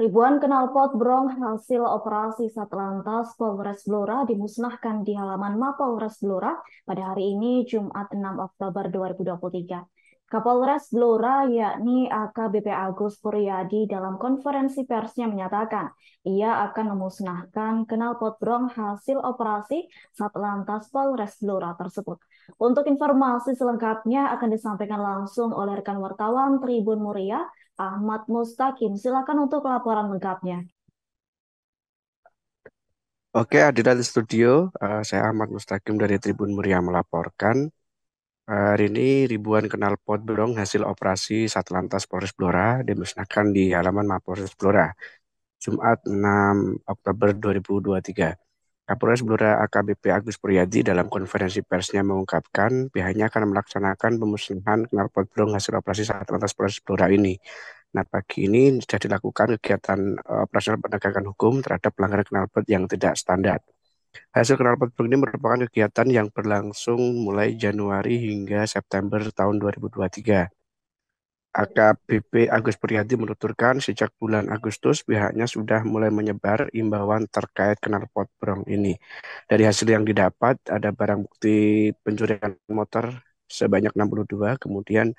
Ribuan knalpot brong hasil operasi Satlantas Polres Blora dimusnahkan di halaman Mapolres Blora pada hari ini Jumat 6 Oktober 2023. Kapolres Blora yakni AKBP Agus Puryadi dalam konferensi persnya menyatakan ia akan memusnahkan knalpot brong hasil operasi Satlantas Polres Blora tersebut. Untuk informasi selengkapnya akan disampaikan langsung oleh rekan wartawan Tribun Muria Ahmad Mustaqim. Silakan untuk laporan lengkapnya. Oke, di Studio, uh, saya Ahmad Mustaqim dari Tribun Muria melaporkan. Eh, hari ini ribuan kenal pot berong hasil operasi Satlantas Polres Blora dimusnahkan di halaman Mapolres Blora, Jumat 6 Oktober 2023. Kapolres Blora AKBP Agus Priyadi dalam konferensi persnya mengungkapkan pihaknya akan melaksanakan pemusnahan knalpot blong hasil operasi saat lantas Polres Blora ini. Nah, pagi ini sudah dilakukan kegiatan eh, operasional penegakan hukum terhadap pelanggaran knalpot yang tidak standar. Hasil knalpot blong ini merupakan kegiatan yang berlangsung mulai Januari hingga September tahun 2023. AKBP Agus Priyadi menuturkan sejak bulan Agustus pihaknya sudah mulai menyebar imbauan terkait kenal pot brong ini. Dari hasil yang didapat ada barang bukti pencurian motor sebanyak 62, kemudian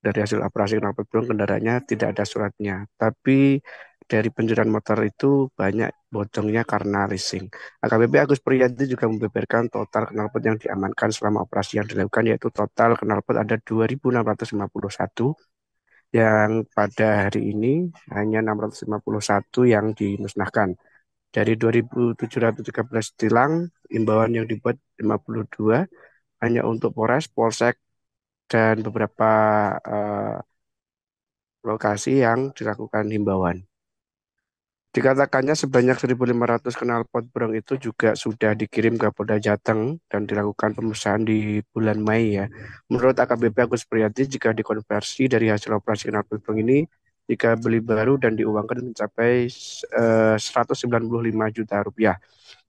dari hasil operasi kenal pot brong kendaraannya tidak ada suratnya. Tapi dari pencurian motor itu banyak bocongnya karena leasing. AKBP Agus Priyadi juga membeberkan total knalpot yang diamankan selama operasi yang dilakukan yaitu total knalpot ada 2.651 yang pada hari ini hanya 651 yang dimusnahkan. Dari 2.713 tilang, imbauan yang dibuat 52 hanya untuk Polres, Polsek, dan beberapa uh, lokasi yang dilakukan himbauan. Dikatakannya sebanyak 1.500 kenal pot itu juga sudah dikirim ke Polda Jateng dan dilakukan pemeriksaan di bulan Mei ya. Menurut AKBP Agus Priyadi, jika dikonversi dari hasil operasi kenal pot ini, jika beli baru dan diuangkan mencapai 195 eh, juta rupiah.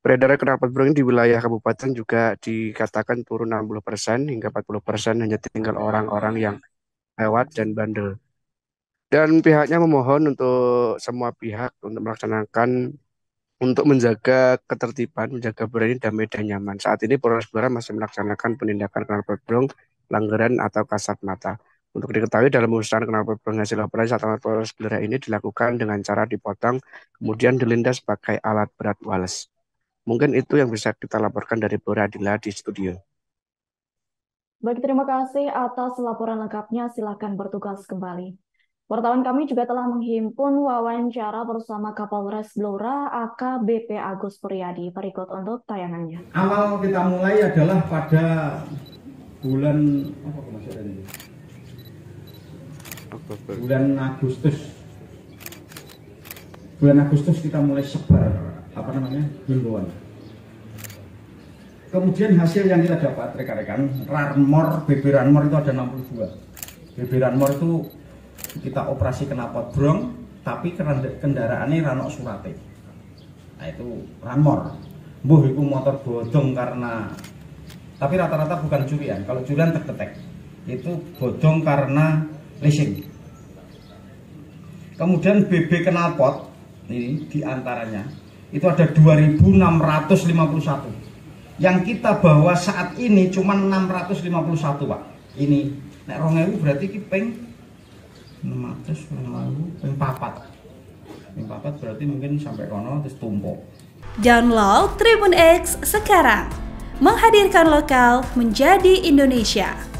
Peredaran kenalpot berong di wilayah kabupaten juga dikatakan turun 60% persen hingga 40% persen hanya tinggal orang-orang yang lewat dan bandel. Dan pihaknya memohon untuk semua pihak untuk melaksanakan untuk menjaga ketertiban, menjaga berani damai dan nyaman. Saat ini Polres Blora masih melaksanakan penindakan knalpot brong, langgaran atau kasat mata. Untuk diketahui dalam urusan knalpot brong hasil operasi Satlantas Polres Blora ini dilakukan dengan cara dipotong, kemudian dilindas pakai alat berat wales. Mungkin itu yang bisa kita laporkan dari Blora Adila di studio. Baik, terima kasih atas laporan lengkapnya. Silakan bertugas kembali. Wartawan kami juga telah menghimpun wawancara bersama Kapolres Blora AKBP Agus Puryadi. Berikut untuk tayangannya. Awal kita mulai adalah pada bulan apa Bulan Agustus. Bulan Agustus kita mulai sebar apa namanya himbauan. Kemudian hasil yang kita dapat rekan-rekan, Ranmor, BB Ranmor itu ada 62. BB Ranmor itu kita operasi knalpot brong tapi kendaraannya rano surate nah itu ramor buh itu motor bodong karena tapi rata-rata bukan curian kalau curian terketek itu bodong karena leasing kemudian BB knalpot ini diantaranya itu ada 2651 yang kita bawa saat ini cuma 651 pak ini nek rongewu berarti kipeng 6 lalu ping papat ping papat berarti mungkin sampai kono terus tumpuk download Tribun X sekarang menghadirkan lokal menjadi Indonesia